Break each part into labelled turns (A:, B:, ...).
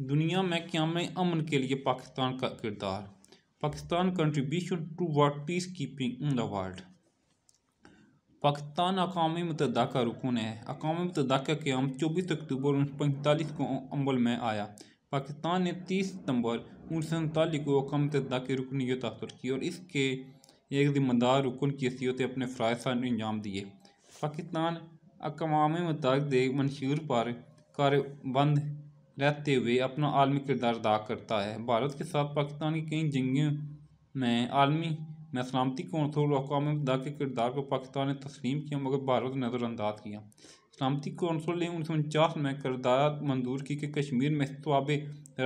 A: दुनिया में क्याम अमन के लिए पाकिस्तान का किरदार Pakistan contribution to world peace keeping in the world Pakistan अकवा मतदा का रुकन है अकवा मतदा का क्याम चौबीस अक्टूबर उन्नीस सौ पैंतालीस को अमल में आया पाकिस्तान ने तीस सितंबर उन्नीस सौ उनतालीस को अकवा मतदा के रुकनीत हासिल की और इसके एक जिम्मेदार रुकन की हसीियत अपने फ़राज अंजाम दिए पाकिस्तान अकवा मतदा के मंशूर पर कारबंद रहते हुए अपना आलमी किरदार अदा करता है भारत के साथ पाकिस्तान की कई जंगों में आलमी में सलामती कौंसल अकवा मुतदा के किरदार को पाकिस्तान ने तस्लीम किया मगर भारत ने नज़रअंदाज किया सलामती कौंसल ने उन्नीस सौ उनचास में करदार मंजूर की कि कश्मीर में स्वाब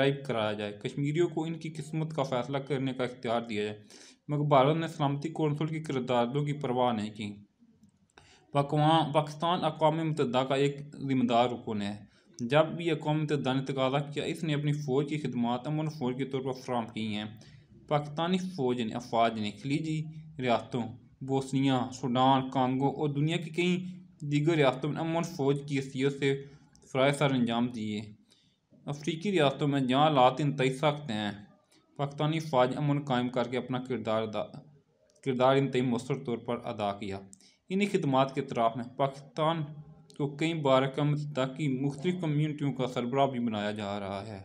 A: राइब कराया जाए कश्मीरियों को इनकी किस्मत का फैसला करने का इख्तियार दिया जाए मगर भारत ने सलामती कौंसल के किरदारों की परवाह नहीं की पाकिस्तान अकवा मुतदा का एक जिम्मेदार रुकन है जब भी यह कौम तदानी तकाजा किया इसने अपनी फ़ौज की खिदमत अमन फ़ौज के तौर पर फ्राहम की हैं पाकिस्तानी फ़ौज ने अफवाज ने खलीजी रियातों बोसनिया सूडान कांगो और दुनिया की कई दीगर रियातों में अमन फ़ौज की हसीियत से फ़राय सर अंजाम दिए अफ्रीकी रियातों में जहाँ लात इंतई सख्त हैं पाकिस्तानी फ़ौज अमन कायम करके अपना किरदार किरदार इंतई मौसर तौर पर अदा किया इन्हीं खदमात के तराफ़ में पाकिस्तान तो कई बार कम ताकि मुख्त कम्यूनिटियों का सरबराह भी बनाया जा रहा है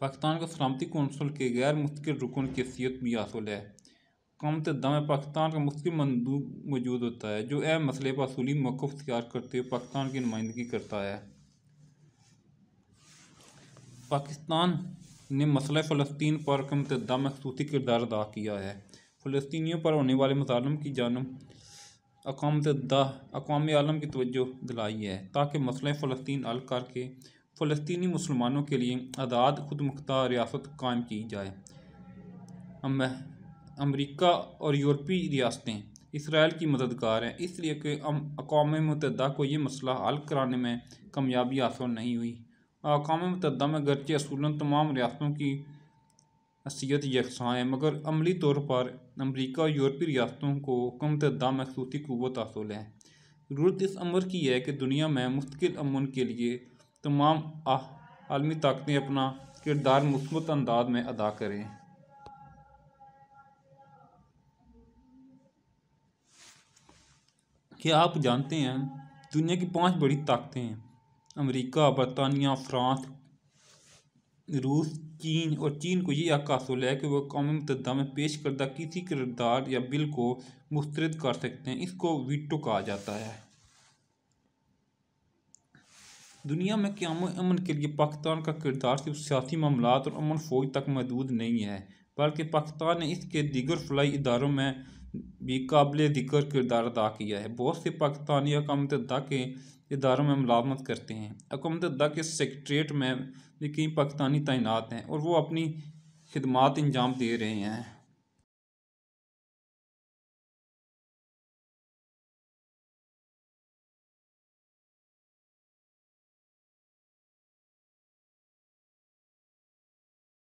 A: पाकिस्तान का सलामती कौंसल के गैर मुस्तक रुकन की हैसीत भी हासिल है कौम दाम पाकिस्तान का मुस्किल मंदूब मौजूद होता है जो अहम मसले पर असूली मौक़ अख्तियार करते हुए पाकिस्तान की नुमाइंदगी करता है पाकिस्तान ने मसला फ़लस्तीन पर कम दाम खसूसी किरदार अदा किया है फ़लस्तियों पर होने वाले मुजालम की जानब अकाम अकाम आलम की तवज्जो दिलाई है ताकि मसल फ़लस्तीन हल करके फ़लस्तनी मुसलमानों के लिए आदाद खुद मुख्तार रियासत कायम की जाए अमरीका और यूरोपी रियासतें इसराइल की मददगार हैं इसलिए कि अकाम मतदा को ये मसला हल कराने में कामयाबी हासिल नहीं हुई अकाम मतदा में गरचे असूलन तमाम रियासतों की असीयत यकसां है मगर अमली तौर पर अमरीका और यूरोपी रियासतों को कम तदा मखसूसी क़वत हासिल है ज़रूरत इस अमर की है कि दुनिया में मुस्तकिल अमन के लिए तमाम आलमी ताकतें अपना किरदार मुस्बत अंदाज में अदा करें क्या आप जानते हैं दुनिया की पांच बड़ी ताकतें हैं अमेरिका बरतानिया फ्रांस रूस चीन और चीन को ये अकासूल है कि वह कौमी मुतदा में पेश करदा किसी किरदार या बिल को मुस्तरद कर सकते हैं इसको वीटो कहा जाता है दुनिया में क्याम अमन के लिए पाकिस्तान का किरदार सिर्फ सियासी मामला और अमन फौज तक महदूद नहीं है बल्कि पाकिस्तान ने इसके दीगर फलाई इदारों में भी काबिल जिक्र किरदार अदा किया है बहुत से पाकिस्तानी अकमतदा के इदारों में मुलामत करते हैं अकमतदा के सेक्रट्रेट में भी कई पाकिस्तानी तैनात हैं और वो अपनी खदमात अंजाम दे रहे हैं